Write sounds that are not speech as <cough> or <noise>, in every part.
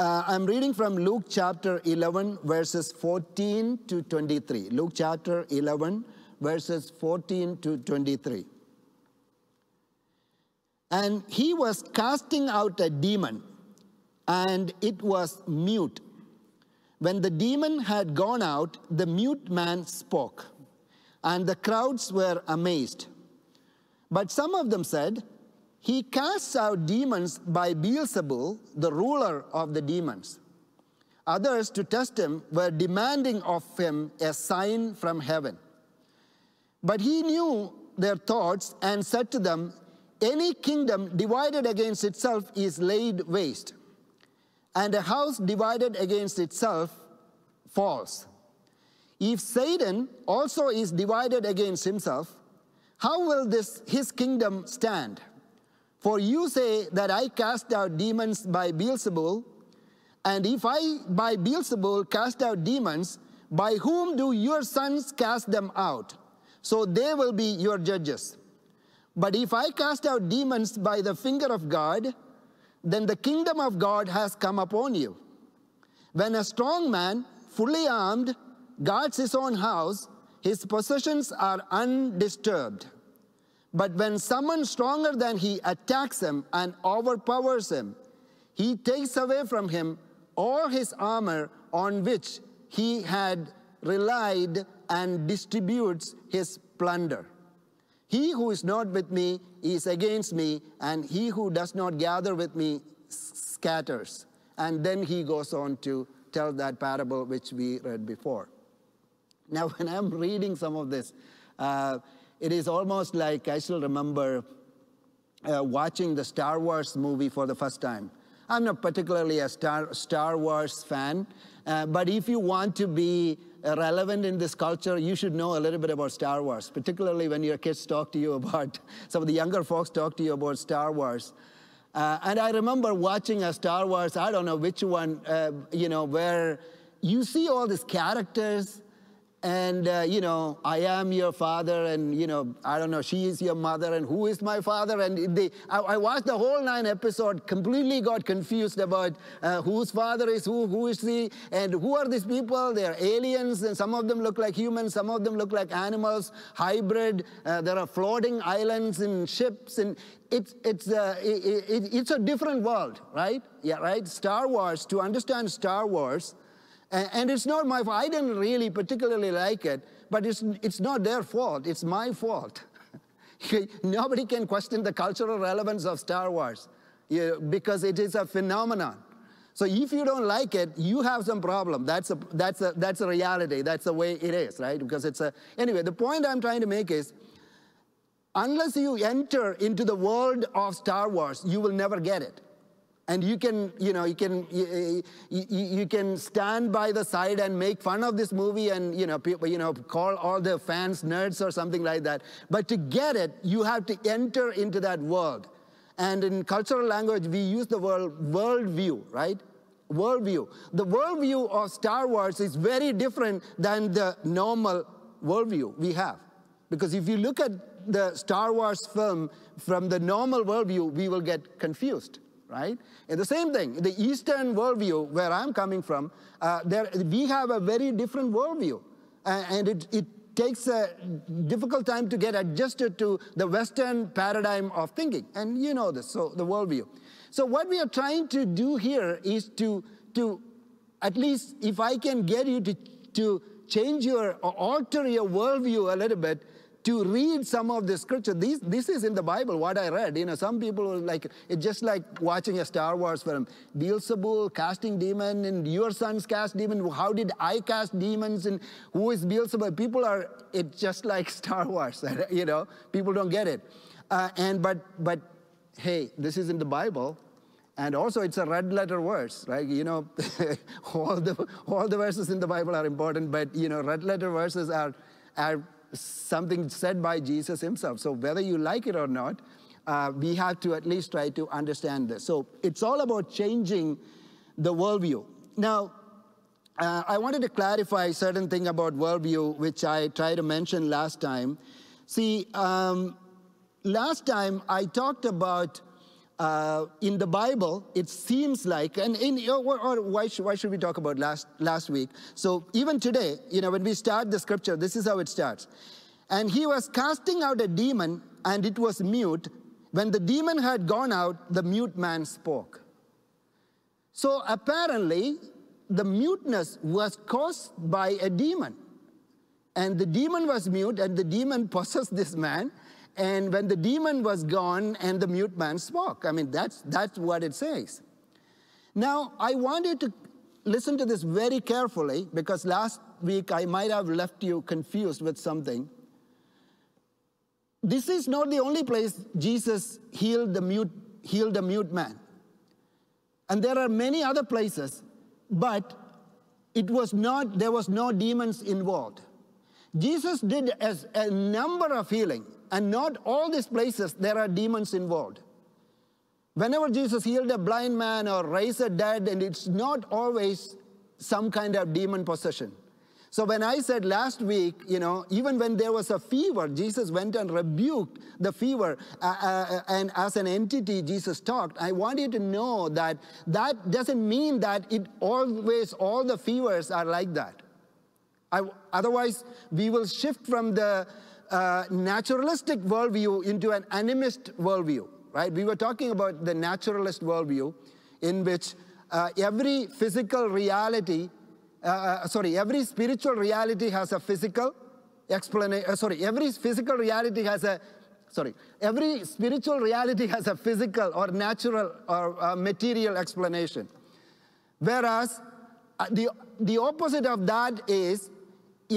Uh, I'm reading from Luke chapter 11, verses 14 to 23. Luke chapter 11, verses 14 to 23. And he was casting out a demon, and it was mute. When the demon had gone out, the mute man spoke, and the crowds were amazed. But some of them said, he casts out demons by Beelzebul, the ruler of the demons. Others, to test him, were demanding of him a sign from heaven. But he knew their thoughts and said to them, Any kingdom divided against itself is laid waste, and a house divided against itself falls. If Satan also is divided against himself, how will this, his kingdom stand? For you say that I cast out demons by Beelzebul, and if I by Beelzebul cast out demons, by whom do your sons cast them out? So they will be your judges. But if I cast out demons by the finger of God, then the kingdom of God has come upon you. When a strong man, fully armed, guards his own house, his possessions are undisturbed. But when someone stronger than he attacks him and overpowers him, he takes away from him all his armor on which he had relied and distributes his plunder. He who is not with me is against me, and he who does not gather with me scatters. And then he goes on to tell that parable which we read before. Now, <laughs> when I'm reading some of this, uh, it is almost like I still remember uh, watching the Star Wars movie for the first time. I'm not particularly a Star, Star Wars fan, uh, but if you want to be uh, relevant in this culture, you should know a little bit about Star Wars, particularly when your kids talk to you <laughs> about, some of the younger folks talk to you about Star Wars. Uh, and I remember watching a Star Wars, I don't know which one, uh, you know, where you see all these characters and uh, you know i am your father and you know i don't know she is your mother and who is my father and they i, I watched the whole nine episode completely got confused about uh, whose father is who who is he and who are these people they're aliens and some of them look like humans some of them look like animals hybrid uh, there are floating islands and ships and it's, it's, uh, it, it, it's a different world, right? Yeah, right? Star Wars, to understand Star Wars, and it's not my fault. I didn't really particularly like it, but it's, it's not their fault. It's my fault. <laughs> Nobody can question the cultural relevance of Star Wars because it is a phenomenon. So if you don't like it, you have some problem. That's a, that's a, that's a reality. That's the way it is, right? Because it's a, anyway, the point I'm trying to make is, unless you enter into the world of Star Wars, you will never get it and you can you know you can you, you, you, can stand by the side and make fun of this movie and you know people you know call all the fans nerds or something like that but to get it you have to enter into that world and in cultural language we use the word worldview right worldview the worldview of star wars is very different than the normal worldview we have because if you look at the Star Wars film from the normal worldview, we will get confused right? And the same thing, the Eastern worldview, where I'm coming from, uh, there, we have a very different worldview. Uh, and it, it takes a difficult time to get adjusted to the Western paradigm of thinking. And you know this, so the worldview. So what we are trying to do here is to, to at least if I can get you to, to change your, or alter your worldview a little bit, to read some of the scripture. These, this is in the Bible, what I read. You know, some people like, it's just like watching a Star Wars film. Beelzebul casting demon and your sons cast demon. How did I cast demons and who is Beelzebul? People are, it's just like <laughs> Star Wars, <laughs> you know. People don't get it. Uh, and but, but hey, this is in the Bible. And also, it's a red letter verse, right? You know, <laughs> all, the, all the verses in the Bible are important, but, you know, red letter verses are, are something said by Jesus himself. So whether you like it or not, uh, we have to at least try to understand this. So it's all about changing the worldview. Now, uh, I wanted to clarify certain thing about worldview, which I tried to mention last time. See, um, last time I talked about uh, in the Bible, it seems like, and in, or, or why, should, why should we talk about last, last week? So even today, you know, when we start the scripture, this is how it starts. And he was casting out a demon, and it was mute. When the demon had gone out, the mute man spoke. So apparently, the muteness was caused by a demon. And the demon was mute, and the demon <laughs> possessed this man. And when the demon was gone and the mute man spoke. I mean, that's, that's what it says. Now, I want you to listen to this very carefully because last week I might have left you confused with something. This is not the only place Jesus healed the mute, healed the mute man. And there are many other places, but it was not, there was no demons involved. Jesus did as a number of healing, and not all these places, there are demons involved. Whenever Jesus healed a blind man or raised a dead, and it's not always some kind of demon possession. So when I said last week, you know, even when there was a fever, Jesus went and rebuked the fever. Uh, uh, uh and as an entity, Jesus talked. I want you to know that that doesn't mean that it always, all the fevers are like that. I, otherwise, we will shift from the naturalistic worldview into an animist worldview, right? We were talking about the naturalist worldview in which uh, every physical reality, uh, uh sorry, every spiritual reality has a physical explanation, uh, sorry, every physical reality has a, sorry, every spiritual reality has a physical or natural or uh, material explanation. Whereas the, the opposite of that is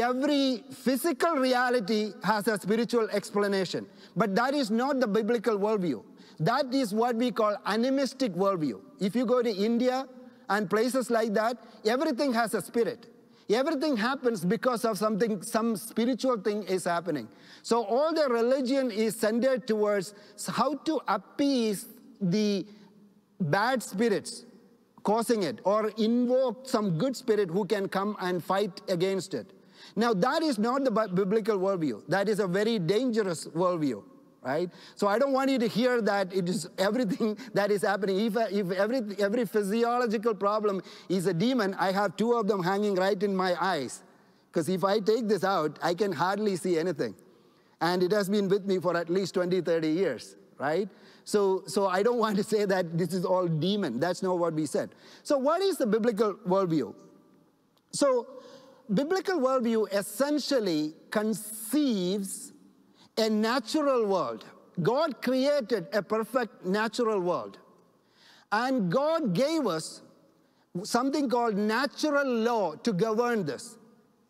every physical reality has a spiritual explanation. But that is not the biblical worldview. That is what we call animistic worldview. If you go to India and places like that, everything has a spirit. Everything happens because of something, some spiritual thing is happening. So all the religion is centered towards how to appease the bad spirits causing it or invoke some good spirit who can come and fight against it. Now, that is not the biblical worldview. That is a very dangerous worldview, right? So I don't want you to hear that it is <laughs> everything that is happening. If, if every, every physiological problem is a demon, I have two of them hanging right in my eyes. Because if I take this out, I can hardly see anything. And it has been with me for at least 20, 30 years, right? So, so I don't want to say that this is all demon. That's not what we said. So what is the biblical worldview? So biblical worldview essentially conceives a natural world. God created a perfect natural world. And God gave us something called natural law to govern this,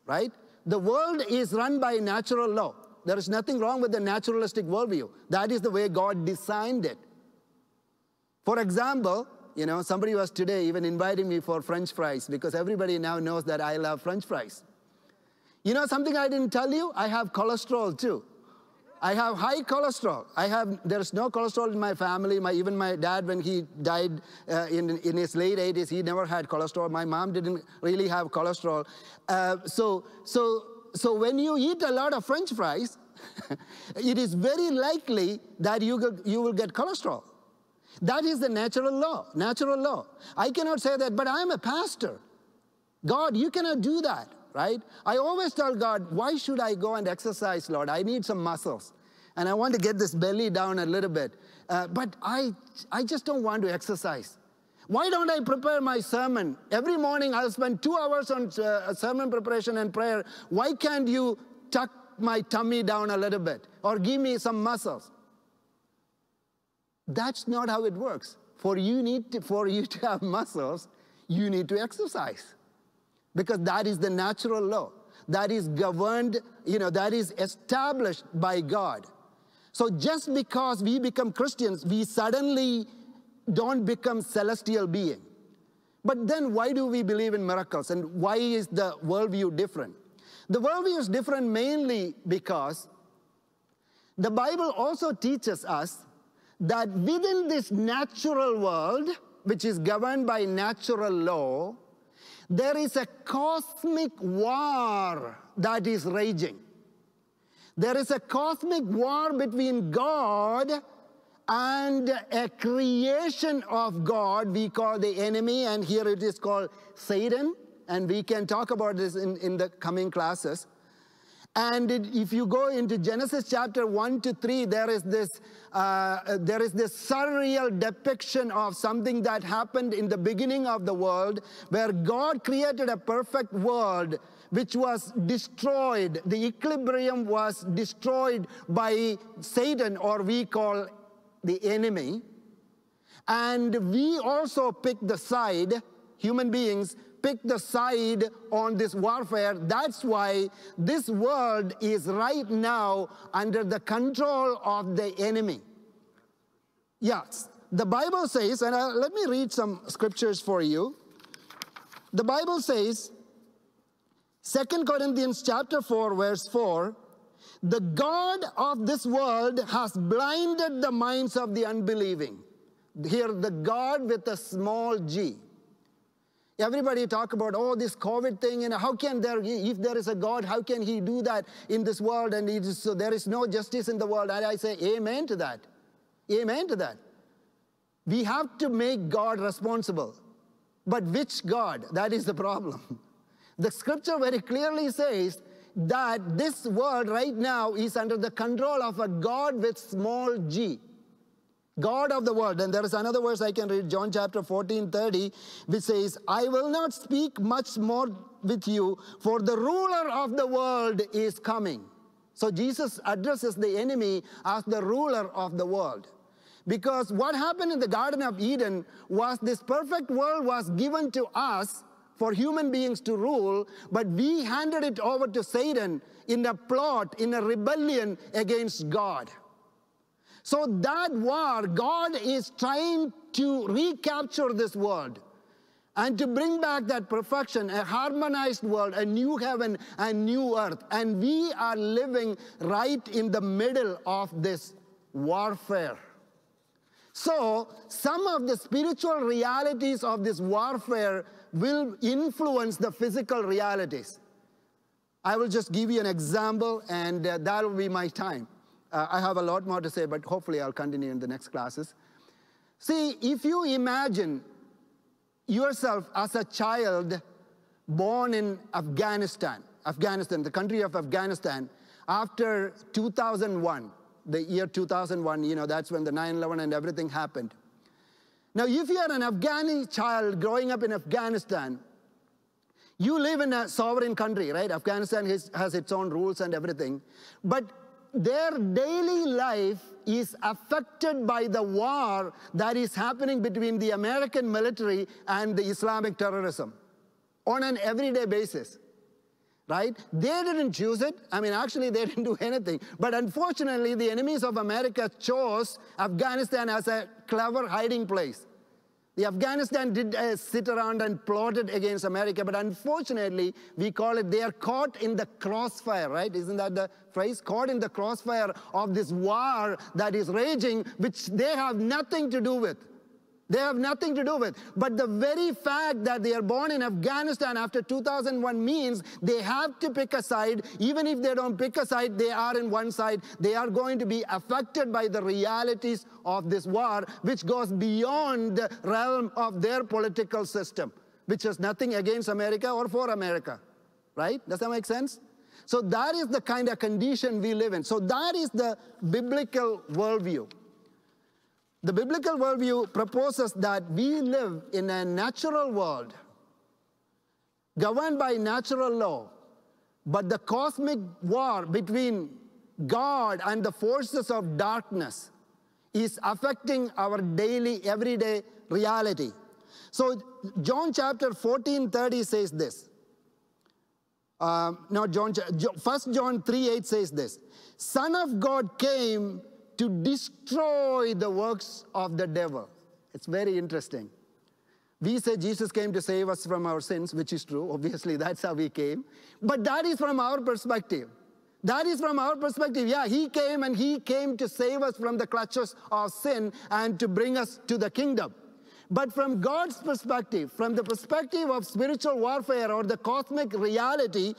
right? The world is run by natural law. There is nothing wrong with the naturalistic worldview. That is the way God designed it. For example, you know, somebody was today even inviting me for French fries because everybody now knows that I love French fries. You know something I didn't tell you? I have cholesterol too. I have high cholesterol. I have, there's no cholesterol in my family. My, even my dad, when he died uh, in, in his late 80s, he never had cholesterol. My mom didn't really have cholesterol. Uh, so, so, so when you eat a lot of french fries, <laughs> it is very likely that you, you will get cholesterol. That is the natural law, natural law. I cannot say that, but I'm a pastor. God, you cannot do that, right? I always tell God, why should I go and exercise, Lord? I need some muscles. And I want to get this belly down a little bit. Uh, but I, I just don't want to exercise. Why don't I prepare my sermon? Every morning I'll spend two hours on uh, sermon preparation and prayer. Why can't you tuck my tummy down a little bit or give me some muscles? That's not how it works. For you, need to, for you to have muscles, you need to exercise because that is the natural law. That is governed, you know, that is established by God. So just because we become Christians, we suddenly don't become celestial being. But then why do we believe in miracles and why is the worldview different? The worldview is different mainly because the Bible also teaches us that within this natural world, which is governed by natural law, there is a cosmic war that is raging. There is a cosmic war between God and a creation of God we call the enemy, and here it is called Satan, and we can talk about this in, in the coming classes. And it, if you go into Genesis chapter 1 to 3, there is this, uh, uh, there is this surreal depiction of something that happened in the beginning of the world, where God created a perfect world which was destroyed. The equilibrium was destroyed by Satan, or we call the enemy. And we also picked the side, human beings, Pick the side on this warfare. That's why this world is right now under the control of the enemy. Yes, the Bible says, and uh, let me read some scriptures for you. The Bible says, 2 Corinthians chapter 4, verse 4, the God of this world has blinded the minds of the unbelieving. Here, the God with a small g. Everybody talk about, oh, this COVID thing, and how can there, if there is a God, how can he do that in this world? And it is, so there is no justice in the world. And I say, amen to that. Amen to that. We have to make God responsible. But which God? That is the problem. The scripture very clearly says that this world right now is under the control of a God with small g. God of the world. And there is another verse I can read, John chapter 14, 30, which says, I will not speak much more with you, for the ruler of the world is coming. So Jesus addresses the enemy as the ruler of the world. Because what happened in the Garden of Eden was this perfect world was given to us for human beings to rule, but we handed it over to Satan in a plot, in a rebellion against God. So that war, God is trying to recapture this world and to bring back that perfection, a harmonized world, a new heaven and new earth. And we are living right in the middle of this warfare. So, some of the spiritual realities of this warfare will influence the physical realities. I will just give you an example, and uh, that will be my time. Uh, I have a lot more to say, but hopefully I'll continue in the next classes. See, if you imagine yourself as a child born in Afghanistan, Afghanistan, the country of Afghanistan, after 2001, the year 2001, you know, that's when the 9-11 and everything happened. Now, if you are an Afghani child growing up in Afghanistan, you live in a sovereign country, right? Afghanistan has, has its own rules and everything. But their daily life is affected by the war that is happening between the American military and the Islamic terrorism on an everyday basis. Right? They didn't choose it. I mean, actually, they <laughs> didn't do anything. But unfortunately, the enemies of America chose Afghanistan as a clever hiding place. The Afghanistan did uh, sit around and plotted against America, but unfortunately, we call it they are caught in the crossfire, right? Isn't that the phrase? Caught in the crossfire of this war that is raging, which they have nothing to do with. They have nothing to do with. But the very fact that they are born in Afghanistan after 2001 means they have to pick a side. Even if they don't pick a side, they are in one side. They are going to be affected by the realities of this war, which goes beyond the realm of their political system, which is nothing against America or for America. Right? Does that make sense? So that is the kind of condition we live in. So that is the biblical worldview. The biblical worldview proposes that we live in a natural world governed by natural law, but the cosmic war between God and the forces of darkness is affecting our daily, everyday reality. So, John chapter 14 30 says this. Uh, no, John, 1 John 3 8 says this Son of God came to destroy the works of the devil. It's very interesting. We say Jesus came to save us from our sins, which is true. Obviously, that's how he came. But that is from our perspective. That is from our perspective. Yeah, he came and he came to save us from the clutches of sin and to bring us to the kingdom. But from God's perspective, from the perspective of spiritual warfare or the cosmic reality,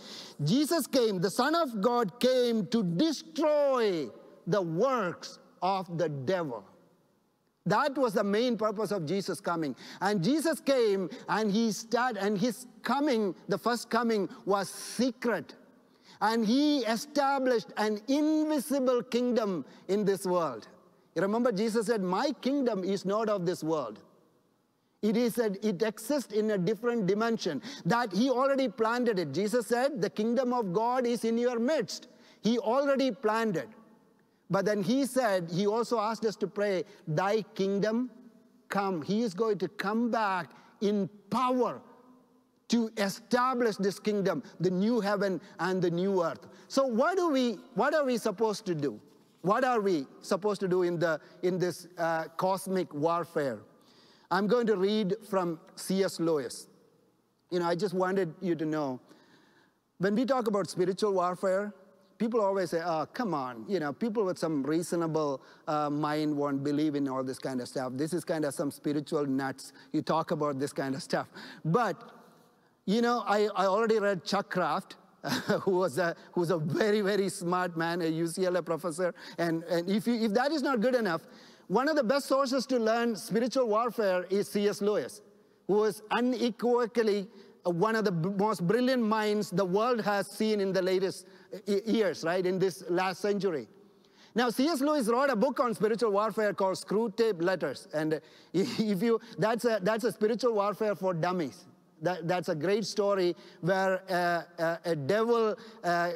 Jesus came, the Son of God came to destroy the works of the devil. That was the main purpose of Jesus coming. And Jesus came and he started, and his coming, the first coming, was secret. And he established an invisible kingdom in this world. You remember, Jesus said, My kingdom is not of this world. It is a, it exists in a different dimension that he already planted it. Jesus said, The kingdom of God is in your midst. He already planted. But then he said, he also asked us to pray, Thy kingdom come. He is going to come back in power to establish this kingdom, the new heaven and the new earth. So what do we, what are we supposed to do? What are we supposed to do in, the, in this uh, cosmic warfare? I'm going to read from C.S. Lewis. You know, I just wanted you to know. When we talk about spiritual warfare, people always say, oh, come on, you know, people with some reasonable uh, mind won't believe in all this kind of stuff. This is kind of some spiritual nuts. You talk about this kind of stuff. But, you know, I, I already read Chuck Kraft, <laughs> who was a who's a very very smart man, a UCLA professor. And and if you, if that is not good enough, one of the best sources to learn spiritual warfare is C.S. Lewis, who was unequivocally uh, one of the most brilliant minds the world has seen in the latest uh, years, right, in this last century. Now, C.S. Lewis wrote a book on spiritual warfare called Screw Tape Letters. And uh, <laughs> if you, that's a, that's a spiritual warfare for dummies. That, that's a great story where uh, a, a, devil uh,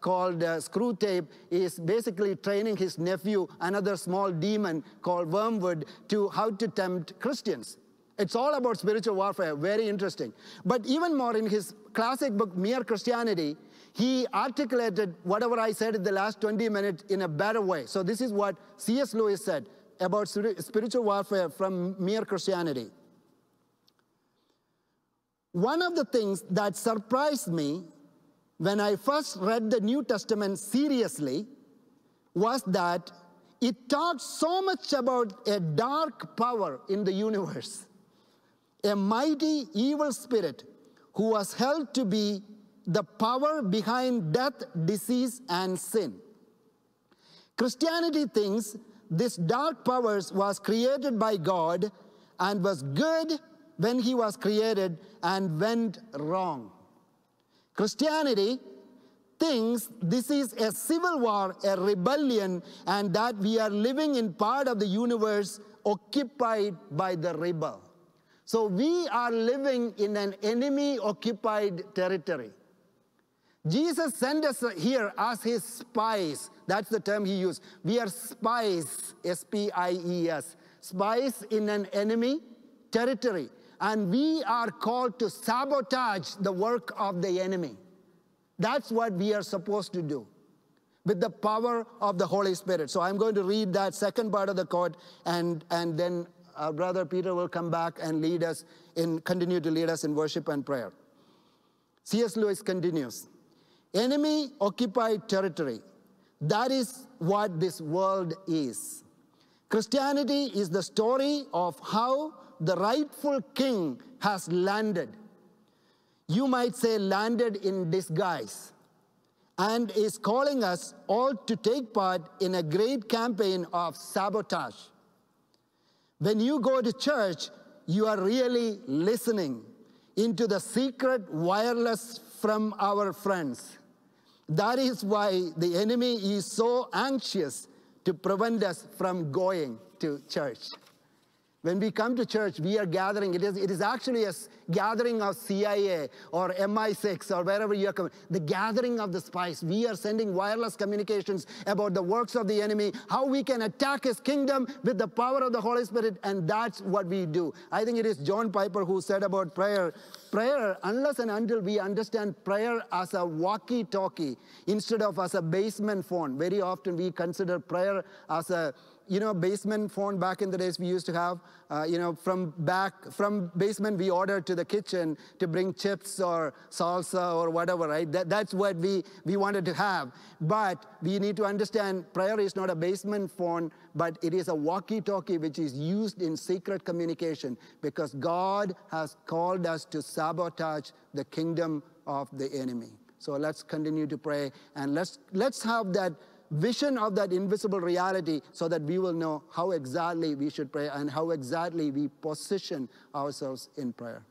called uh, Screw Tape is basically training his nephew, another small demon called Wormwood, to how to tempt Christians. It's all about spiritual warfare, very interesting. But even more in his classic book, Mere Christianity, he articulated whatever I said in the last 20 minutes in a better way. So this is what C.S. Lewis said about spiritual warfare from mere Christianity. One of the things that surprised me when I first read the New Testament seriously was that it talked so much about a dark power in the universe a mighty evil spirit who was held to be the power behind death, disease, and sin. Christianity thinks this dark powers was created by God and was good when he was created and went wrong. Christianity thinks this is a civil war, a rebellion, and that we are living in part of the universe occupied by the rebel. So we are living in an enemy occupied territory. Jesus sent us here as his spies. That's the term he used. We are spies, S P I E S, spies in an enemy territory. And we are called to sabotage the work of the enemy. That's what we are supposed to do with the power of the Holy Spirit. So I'm going to read that second part of the quote and, and then our brother Peter will come back and lead us in, continue to lead us in worship and prayer. C.S. Lewis continues Enemy occupied territory. That is what this world is. Christianity is the story of how the rightful king has landed. You might say, landed in disguise, and is calling us all to take part in a great campaign of sabotage. When you go to church, you are really listening into the secret wireless from our friends. That is why the enemy is so anxious to prevent us from going to church. When we come to church, we are gathering. It is, it is actually a gathering of CIA or MI6 or wherever you are coming. The gathering of the spies. We are sending wireless communications about the works of the enemy, how we can attack his kingdom with the power of the Holy Spirit, and that's what we do. I think it is John Piper who said about prayer prayer, unless and until we understand prayer as a walkie talkie instead of as a basement phone, very often we consider prayer as a you know, basement phone back in the days we used to have. Uh, you know, from back, from basement we ordered to the kitchen to bring chips or salsa or whatever, right? That, that's what we, we wanted to have. But we need to understand prayer is not a basement phone, but it is a walkie-talkie which is used in secret communication because God has called us to sabotage the kingdom of the enemy. So let's continue to pray and let's, let's have that vision of that invisible reality so that we will know how exactly we should pray and how exactly we position ourselves in prayer.